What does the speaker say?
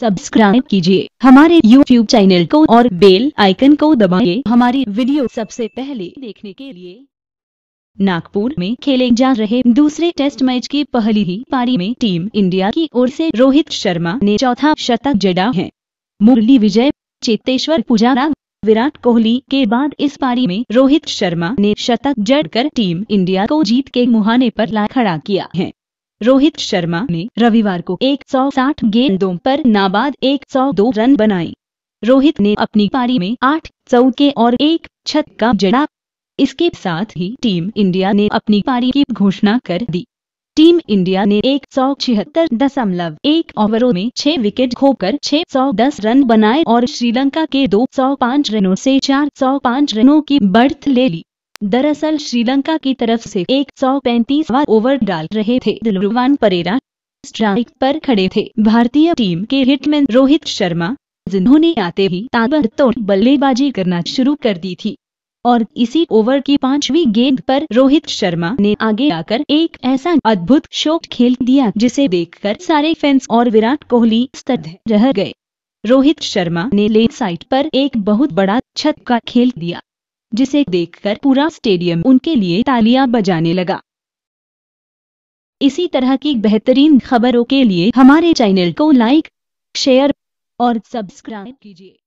subscribe कीजिए हमारे YouTube channel को और बेल आइकन को दबाइए हमारी वीडियो सबसे पहले देखने के लिए नागपुर में खेले जा रहे दूसरे टेस्ट मैच की पहली ही पारी में टीम इंडिया की ओर से रोहित शर्मा ने चौथा शतक जड़ा है मुरली विजय चेतेश्वर पुजारा विराट कोहली के बाद इस पारी में रोहित शर्मा ने शतक जड़कर टीम इंडिया को जीत के मुहाने पर ला खड़ा किया है रोहित शर्मा ने रविवार को 160 गेंदों पर नाबाद 102 रन बनाए रोहित ने अपनी पारी में आठ चौके और एक छत का जड़ा इसके साथ ही टीम इंडिया ने अपनी पारी की घोषणा कर दी टीम इंडिया ने एक सौ छिहत्तर दशमलव एक ओवरों में छह विकेट खोकर दस रन बनाए और श्रीलंका के दो सौ पाँच रनों से पाँच रनों की बढ़त ले ली दरअसल श्रीलंका की तरफ से एक सौ ओवर डाल रहे थे दिलरुवान परेरा स्ट्राइक पर खड़े थे भारतीय टीम के हिटमैन रोहित शर्मा जिन्होंने आते ही ताबड़तोड़ बल्लेबाजी करना शुरू कर दी थी और इसी ओवर की पांचवी गेंद पर रोहित शर्मा ने आगे आकर एक ऐसा अद्भुत शॉट खेल दिया जिसे देखकर सारे फैंस और विराट कोहली स्तब्ध रह गए रोहित शर्मा ने लेट साइड पर एक बहुत बड़ा का खेल दिया जिसे देखकर पूरा स्टेडियम उनके लिए तालियां बजाने लगा इसी तरह की बेहतरीन खबरों के लिए हमारे चैनल को लाइक शेयर और सब्सक्राइब कीजिए